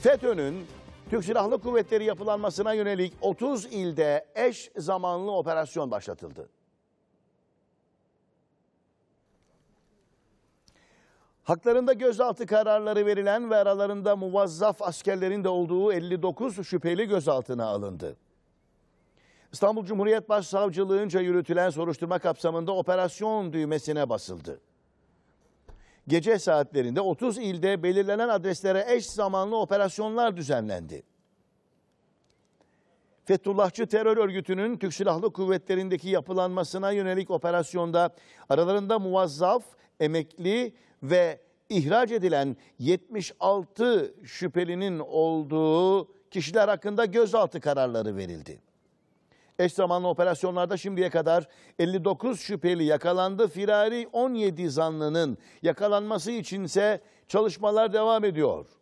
FETÖ'nün Türk Silahlı Kuvvetleri yapılanmasına yönelik 30 ilde eş zamanlı operasyon başlatıldı. Haklarında gözaltı kararları verilen ve aralarında muvazzaf askerlerin de olduğu 59 şüpheli gözaltına alındı. İstanbul Cumhuriyet Başsavcılığınca yürütülen soruşturma kapsamında operasyon düğmesine basıldı gece saatlerinde 30 ilde belirlenen adreslere eş zamanlı operasyonlar düzenlendi. Fethullahçı terör örgütünün Türk Silahlı Kuvvetleri'ndeki yapılanmasına yönelik operasyonda aralarında muvazzaf, emekli ve ihraç edilen 76 şüphelinin olduğu kişiler hakkında gözaltı kararları verildi. Eş zamanlı operasyonlarda şimdiye kadar 59 şüpheli yakalandı. Firari 17 zanlının yakalanması içinse çalışmalar devam ediyor.